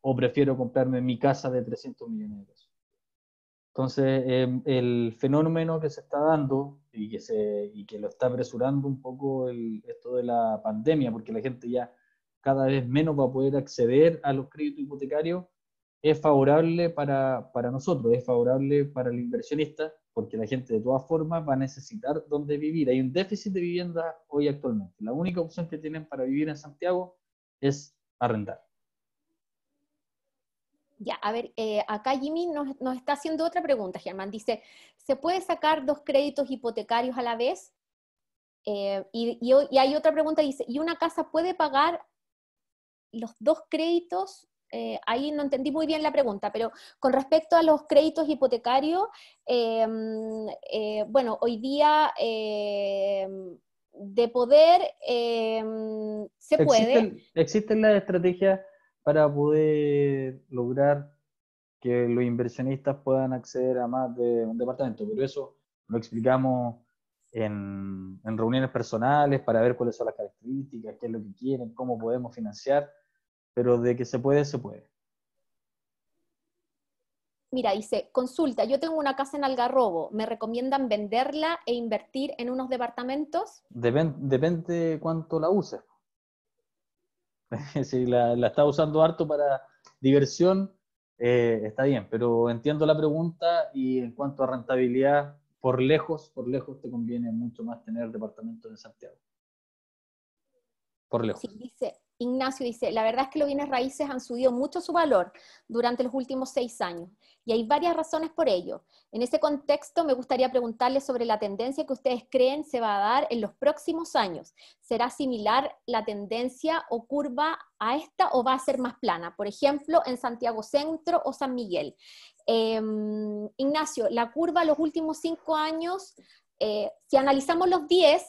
o prefiero comprarme mi casa de 300 millones de pesos. Entonces, em, el fenómeno que se está dando y que, se, que lo está apresurando un poco el, esto de la pandemia, porque la gente ya cada vez menos va a poder acceder a los créditos hipotecarios, es favorable para, nosotros, es favorable para el inversionista, porque la gente de todas formas va a necesitar donde vivir. Hay un déficit de vivienda hoy actualmente. La única opción que tienen para vivir en Santiago es arrendar. Ya, a ver, eh, acá Jimmy nos, está haciendo otra pregunta, Germán. Dice, ¿se puede sacar dos créditos hipotecarios a la vez? Eh, y, y, hay otra pregunta, dice, ¿y una casa puede pagar los dos créditos? Eh, ahí no entendí muy bien la pregunta, pero con respecto a los créditos hipotecarios, em, bueno, hoy día em, de poder em, se puede. Existen las estrategias para poder lograr que los inversionistas puedan acceder a más de un departamento. Pero eso lo explicamos en, reuniones personales para ver cuáles son las características, qué es lo que quieren, cómo podemos financiar, pero de que se puede, se puede. Mira, dice, consulta, yo tengo una casa en Algarrobo, ¿me recomiendan venderla e invertir en unos departamentos? Depende, depende cuánto la uses si la, está usando harto para diversión, eh, está bien, pero entiendo la pregunta y en cuanto a rentabilidad, por lejos, por lejos te conviene mucho más tener departamento en Santiago. Por lejos. Sí, dice, Ignacio dice, la verdad es que los bienes raíces han subido mucho su valor durante los últimos seis años y hay varias razones por ello. En ese contexto me gustaría preguntarle sobre la tendencia que ustedes creen se va a dar en los próximos años. ¿Será similar la tendencia o curva a esta o va a ser más plana? Por ejemplo, en Santiago Centro o San Miguel. Em, Ignacio, la curva los últimos cinco años, eh, si analizamos los diez,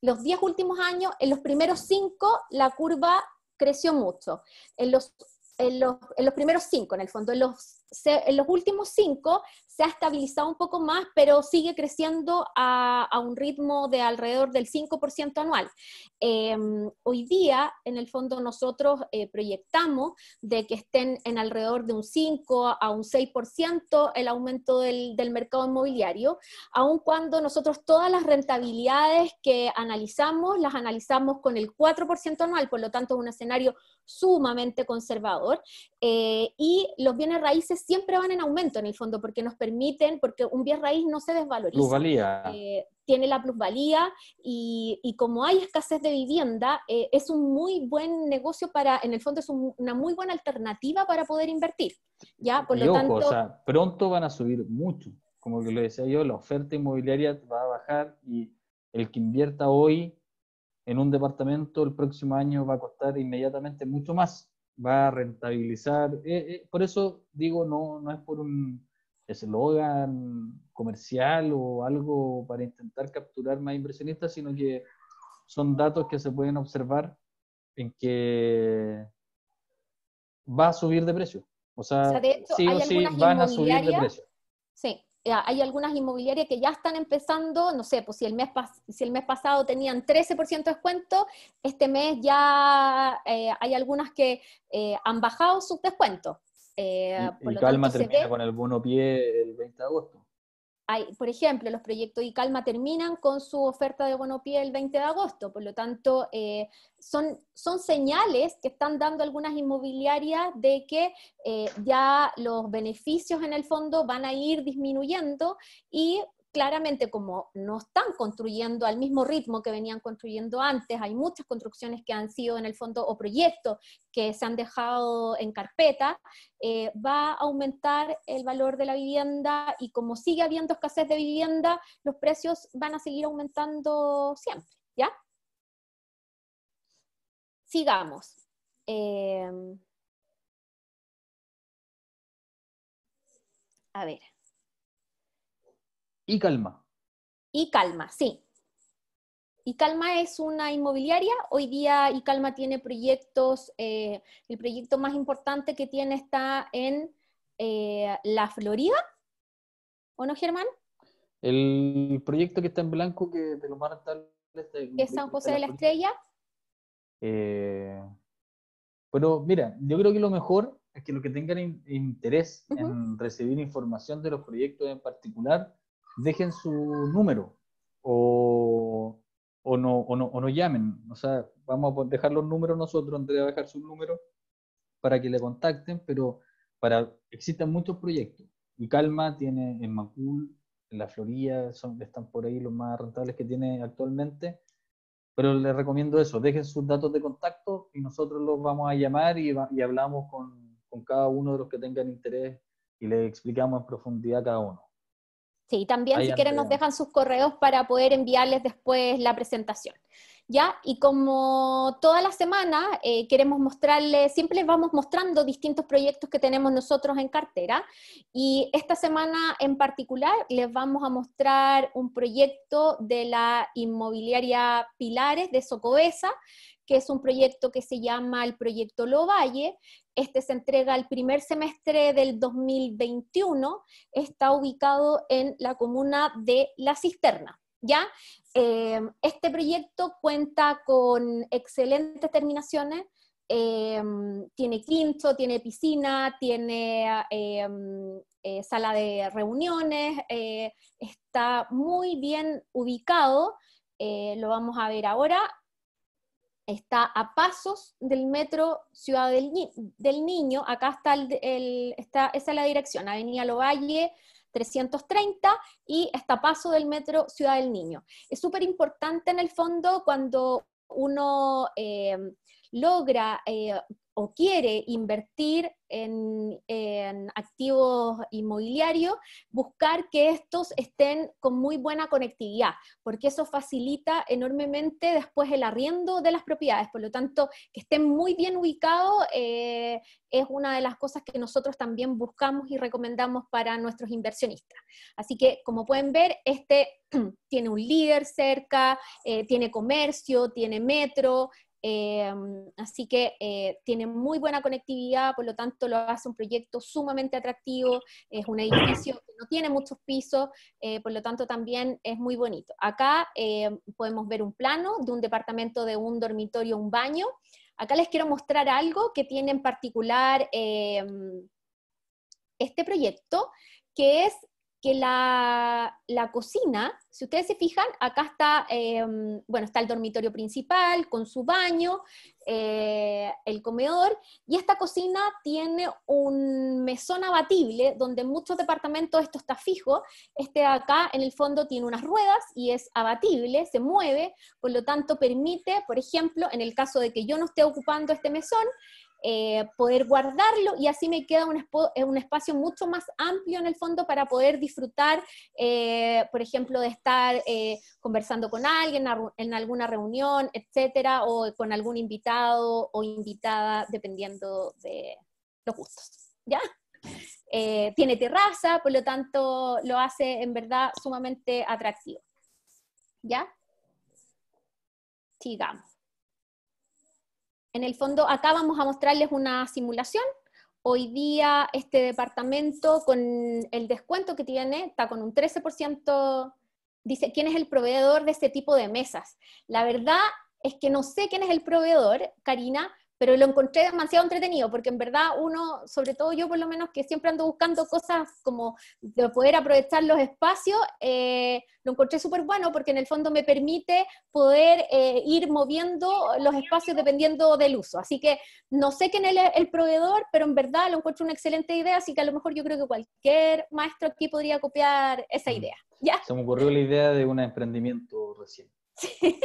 los 10 últimos años, en los primeros cinco la curva creció mucho. En los, en los, en los primeros cinco, en el fondo, en los, en los últimos cinco se ha estabilizado un poco más, pero sigue creciendo a, un ritmo de alrededor del 5% anual. Em, hoy día, en el fondo, nosotros eh, proyectamos de que estén en alrededor de un 5 a un 6% el aumento del, mercado inmobiliario, aun cuando nosotros todas las rentabilidades que analizamos, las analizamos con el 4% anual, por lo tanto es un escenario sumamente conservador, eh, y los bienes raíces siempre van en aumento en el fondo, porque nos permiten, porque un bien raíz no se desvaloriza. Eh, tiene la plusvalía y, y, como hay escasez de vivienda, eh, es un muy buen negocio para, en el fondo es una muy buena alternativa para poder invertir. ¿ya? Por lo tanto... pronto van a subir mucho. Como que lo decía yo, la oferta inmobiliaria va a bajar y el que invierta hoy en un departamento el próximo año va a costar inmediatamente mucho más, va a rentabilizar. Eh, por eso digo, no, no es por un eslogan comercial o algo para intentar capturar más inversionistas, sino que son datos que se pueden observar en que va a subir de precio. O sea, sí o sí van a subir de precio. Sí, eh, hay algunas inmobiliarias que ya están empezando, no sé, pues si el mes, si el mes pasado tenían 13% de descuento, este mes ya eh, hay algunas que eh, han bajado sus descuentos. Eh, y, Calma termina con el bono pie el 20 de agosto. Hay, por ejemplo, los proyectos y Calma terminan con su oferta de bono pie el 20 de agosto, por lo tanto, eh, son, son señales que están dando algunas inmobiliarias de que eh, ya los beneficios en el fondo van a ir disminuyendo y claramente como no están construyendo al mismo ritmo que venían construyendo antes, hay muchas construcciones que han sido en el fondo o proyectos que se han dejado en carpeta, eh, va a aumentar el valor de la vivienda y como sigue habiendo escasez de vivienda, los precios van a seguir aumentando siempre, ¿ya? Sigamos. Eh, a ver. Y Calma. Y Calma, sí. Y Calma es una inmobiliaria. Hoy día Y Calma tiene proyectos. Eh, el proyecto más importante que tiene está en eh, la Florida. ¿O no, Germán? El proyecto que está en blanco, que de lo más rentables. De, es San José de, la, Estrella. Eh, pero mira, yo creo que lo mejor es que los que tengan interés en recibir información de los proyectos en particular, dejen su número o, o, no, o, llamen. O sea, vamos a dejar los números nosotros, Andrea va a dejar su número para que le contacten, pero para, existen muchos proyectos. Y Calma tiene en Macul, en La Florida, están por ahí los más rentables que tiene actualmente. Pero les recomiendo eso, dejen sus datos de contacto y nosotros los vamos a llamar y, y hablamos con, con cada uno de los que tengan interés y le explicamos en profundidad cada uno. Sí, también si quieren nos dejan sus correos para poder enviarles después la presentación. ¿Ya? Y como toda la semana eh, queremos mostrarles, siempre les vamos mostrando distintos proyectos que tenemos nosotros en cartera. Y esta semana en particular les vamos a mostrar un proyecto de la inmobiliaria Pilares de Socobesa, que es un proyecto que se llama el Proyecto Lovalle. Este se entrega el primer semestre del 2021. Está ubicado en la comuna de La Cisterna. ¿ya? Em, este proyecto cuenta con excelentes terminaciones. Em, tiene quinto, tiene piscina, tiene em, eh, sala de reuniones, eh, está muy bien ubicado, eh, lo vamos a ver ahora, está a pasos del metro Ciudad del, Niño, acá está, el, la dirección, Avenida Lovalle 330 y está a paso del metro Ciudad del Niño. Es súper importante en el fondo cuando uno eh, logra eh, o quiere invertir en, activos inmobiliarios, buscar que estos estén con muy buena conectividad, porque eso facilita enormemente después el arriendo de las propiedades. Por lo tanto, que estén muy bien ubicados eh, es una de las cosas que nosotros también buscamos y recomendamos para nuestros inversionistas. Así que, como pueden ver, este tiene un líder cerca, eh, tiene comercio, tiene metro, Em, así que eh, tiene muy buena conectividad, por lo tanto lo hace un proyecto sumamente atractivo, es un edificio que no tiene muchos pisos, eh, por lo tanto también es muy bonito. Acá eh, podemos ver un plano de un departamento de un dormitorio, un baño. Acá les quiero mostrar algo que tiene en particular em, este proyecto, que es que la, cocina, si ustedes se fijan, acá está, eh, bueno, está el dormitorio principal con su baño, eh, el comedor, y esta cocina tiene un mesón abatible, donde en muchos departamentos esto está fijo, este acá en el fondo tiene unas ruedas y es abatible, se mueve, por lo tanto permite, por ejemplo, en el caso de que yo no esté ocupando este mesón, eh, poder guardarlo y así me queda eh, un, espacio mucho más amplio en el fondo para poder disfrutar, eh, por ejemplo, de estar conversando con alguien en alguna reunión, etcétera, o con algún invitado o invitada, dependiendo de los gustos. ¿Ya? tiene terraza, por lo tanto lo hace en verdad sumamente atractivo. ¿Ya? Sigamos. En el fondo, acá vamos a mostrarles una simulación. Hoy día este departamento con el descuento que tiene está con un 13%, dice quién es el proveedor de este tipo de mesas. La verdad es que no sé quién es el proveedor, Karina, pero lo encontré demasiado entretenido, porque en verdad uno, sobre todo yo por lo menos, que siempre ando buscando cosas como poder aprovechar los espacios, eh, lo encontré súper bueno, porque en el fondo me permite poder eh, ir moviendo los espacios dependiendo del uso. Así que no sé quién es el, proveedor, pero en verdad lo encuentro una excelente idea, así que a lo mejor yo creo que cualquier maestro aquí podría copiar esa mm. idea. ¿Ya? Se me ocurrió la idea de un emprendimiento reciente. Sí.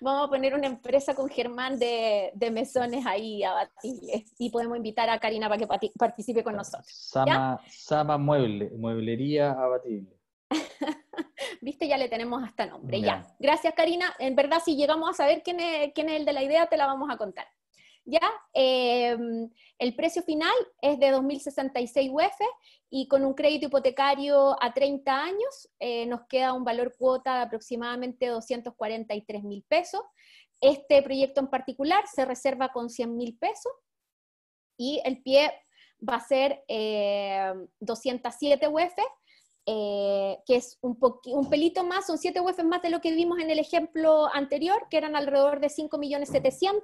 Vamos a poner una empresa con Germán de, mesones ahí abatibles y podemos invitar a Karina para que participe con nosotros. Sama, Mueble, Mueblería Abatible. Viste, ya le tenemos hasta nombre, ya. Gracias, Karina. En verdad, si llegamos a saber quién es el de la idea, te la vamos a contar. ¿ya? Em, el precio final es de 2.066 UF e e y con un crédito hipotecario a 30 años eh, nos queda un valor cuota de aproximadamente 243.000 pesos. Este proyecto en particular se reserva con 100.000 pesos y el pie va a ser 207 eh, UF. E eh, que es un, pelito más, son 7 UF más de lo que vimos en el ejemplo anterior, que eran alrededor de 5.700.000.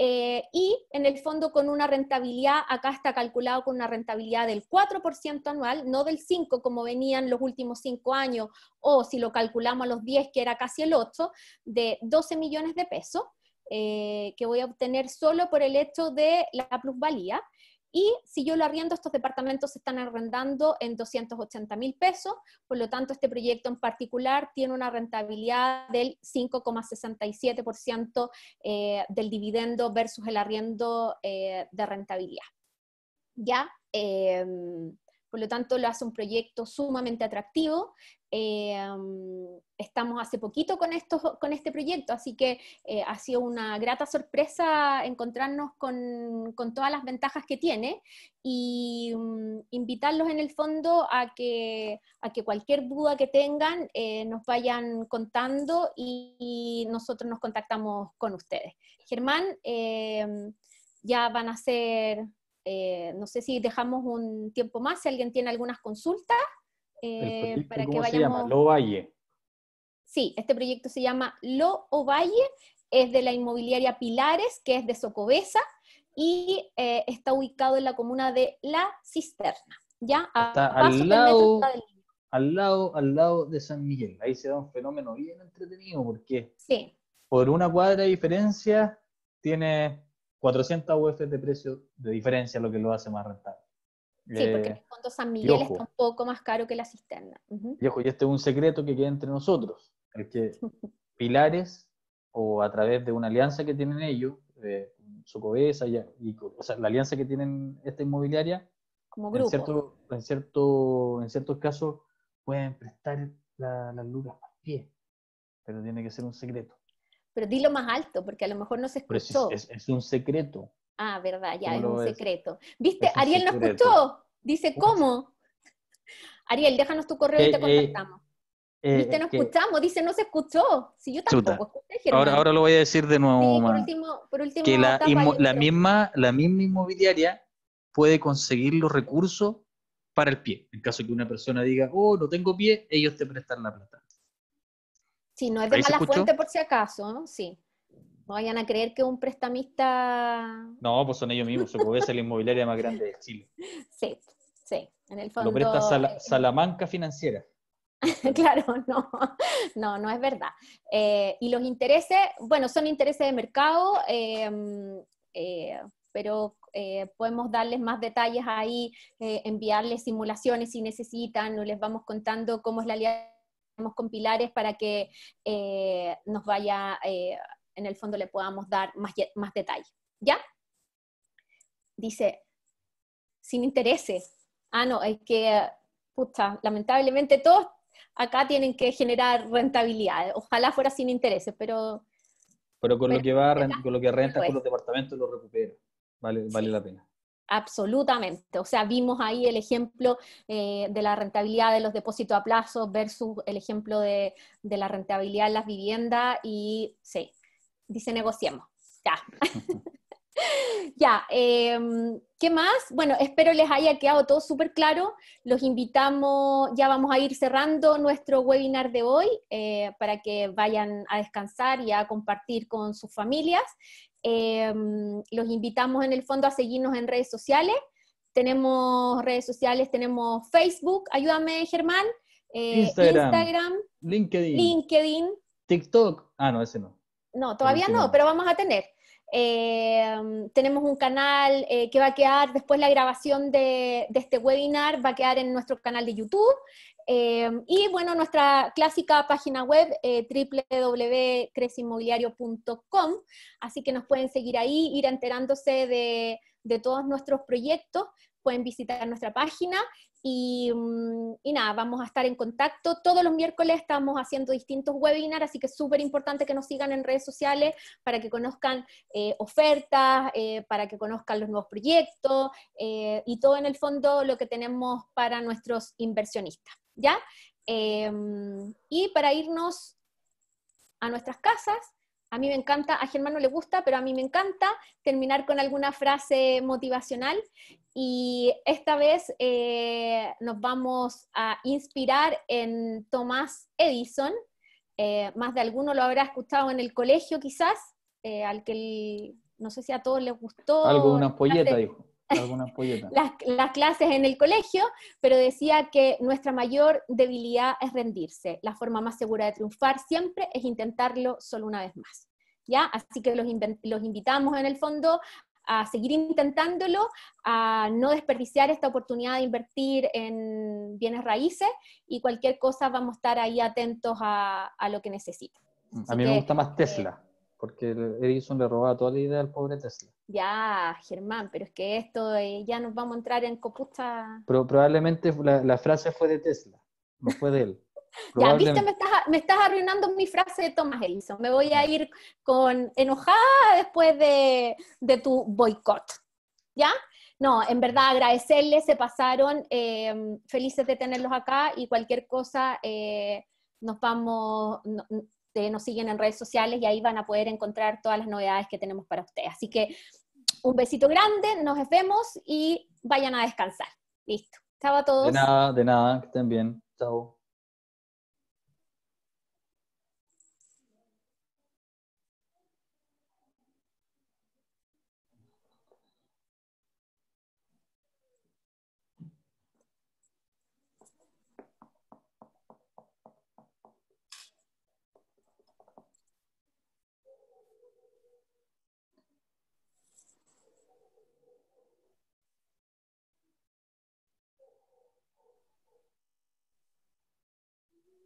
Eh, y en el fondo con una rentabilidad, acá está calculado con una rentabilidad del 4% anual, no del 5% como venían los últimos 5 años, o si lo calculamos a los 10, que era casi el 8, de 12 millones de pesos eh, que voy a obtener solo por el hecho de la plusvalía. Y si yo lo arriendo, estos departamentos se están arrendando en 280 mil pesos, por lo tanto este proyecto en particular tiene una rentabilidad del 5,67% eh, del dividendo versus el arriendo eh, de rentabilidad. ¿Ya? Em, por lo tanto lo hace un proyecto sumamente atractivo. Eh, estamos hace poquito con, esto con este proyecto, así que eh, ha sido una grata sorpresa encontrarnos con, todas las ventajas que tiene y mm, invitarlos en el fondo a que, a que cualquier duda que tengan eh, nos vayan contando y, nosotros nos contactamos con ustedes. Germán, ya van a ser eh, no sé si dejamos un tiempo más, si alguien tiene algunas consultas, eh, para que vayamos... Se llama? Lo Valle. Sí, este proyecto se llama Lo Valle, es de la inmobiliaria Pilares, que es de Socobesa, y eh, está ubicado en la comuna de La Cisterna. ¿ya? está al lado, al al lado de San Miguel. Ahí se da un fenómeno bien entretenido, porque sí. por una cuadra de diferencia tiene 400 UF de precio de diferencia, lo que lo hace más rentable. Sí, porque eh, el fondo San Miguel está un poco más caro que la cisterna. Y este es un secreto que queda entre nosotros, el que Pilares, o a través de una alianza que tienen ellos, eh, Socobesa, y, la alianza que tienen esta inmobiliaria, En, cierto, en, ciertos casos pueden prestar las lucas a pie, pero tiene que ser un secreto. Pero dilo más alto, porque a lo mejor no se escuchó. Es, un secreto. Ah, verdad, ya, es un secreto. ¿Viste? Ariel no escuchó. Dice, ¿cómo? Ariel, déjanos tu correo y eh, te eh, contactamos. Eh, ¿Viste? No escuchamos. Dice, no se escuchó. Si yo tampoco escuché, ahora, ahora lo voy a decir de nuevo, sí, por, último, que la, misma, la misma inmobiliaria puede conseguir los recursos para el pie. En caso que una persona diga, oh, no tengo pie, ellos te prestan la plata. Sí, no es de mala fuente por si acaso, ¿no? sí. No vayan a creer que un prestamista... No, pues son ellos mismos, que es la inmobiliaria más grande de Chile. Sí, sí, en el fondo... Lo presta eh, Salamanca Financiera. claro, no, no, no es verdad. Eh, y los intereses, bueno, son intereses de mercado, em, eh, pero podemos darles más detalles ahí, enviarles simulaciones si necesitan, o les vamos contando cómo es la alianza con pilares para que eh, nos vaya, eh, en el fondo le podamos dar más, más detalle. ¿Ya? Dice, sin intereses. Ah, no, es que, puta, lamentablemente todos acá tienen que generar rentabilidad. Ojalá fuera sin intereses, pero... Pero con lo que va, con lo que renta, con los departamentos lo recupera. Vale, vale la pena. Absolutamente. O sea, vimos ahí el ejemplo eh, de la rentabilidad de los depósitos a plazo versus el ejemplo de, la rentabilidad de las viviendas y sí, dice negociemos. Ya. ya, em, ¿qué más? Bueno, espero les haya quedado todo súper claro. Los invitamos, ya vamos a ir cerrando nuestro webinar de hoy eh, para que vayan a descansar y a compartir con sus familias. Em, los invitamos en el fondo a seguirnos en redes sociales. Tenemos redes sociales, tenemos Facebook, ayúdame Germán, eh, Instagram, LinkedIn, LinkedIn, TikTok. Ah, no, ese no. No, todavía no, pero vamos a tener. Em, tenemos un canal eh, que va a quedar, después la grabación de, de, este webinar va a quedar en nuestro canal de YouTube eh, y bueno, nuestra clásica página web, eh, www.cresinmobiliario.com, así que nos pueden seguir ahí, ir enterándose de, todos nuestros proyectos, pueden visitar nuestra página mm, y, nada, vamos a estar en contacto. Todos los miércoles estamos haciendo distintos webinars, así que es súper importante que nos sigan en redes sociales para que conozcan eh, ofertas, eh, para que conozcan los nuevos proyectos y todo en el fondo lo que tenemos para nuestros inversionistas. ¿ya? Em, y para irnos a nuestras casas, a mí me encanta, a Germán no le gusta, pero a mí me encanta terminar con alguna frase motivacional y esta vez eh, nos vamos a inspirar en Tomás Edison. Eh, más de alguno lo habrá escuchado en el colegio quizás, eh, al que no sé si a todos les gustó. Algo, una polleta dijo las, clases en el colegio, pero decía que nuestra mayor debilidad es rendirse. La forma más segura de triunfar siempre es intentarlo solo una vez más. ¿Ya? Así que los, invitamos en el fondo a seguir intentándolo, a no desperdiciar esta oportunidad de invertir en bienes raíces y cualquier cosa vamos a estar ahí atentos a, lo que necesiten. Mm. a mí me gusta más eh, Tesla porque Edison le robaba toda la idea al pobre Tesla. Ya, Germán, pero es que esto eh, ya nos vamos a entrar en copusta. Pero probablemente la, frase fue de Tesla, no fue de él. ya, viste, me estás, arruinando mi frase de Thomas Edison. Me voy a ir con enojada después de, tu boicot. ¿Ya? No, en verdad agradecerles, se pasaron, eh, felices de tenerlos acá y cualquier cosa eh, nos vamos, nos siguen en redes sociales y ahí van a poder encontrar todas las novedades que tenemos para ustedes. Así que un besito grande, nos vemos y vayan a descansar. Listo. Chao a todos. De nada, de nada, que estén bien. Chao.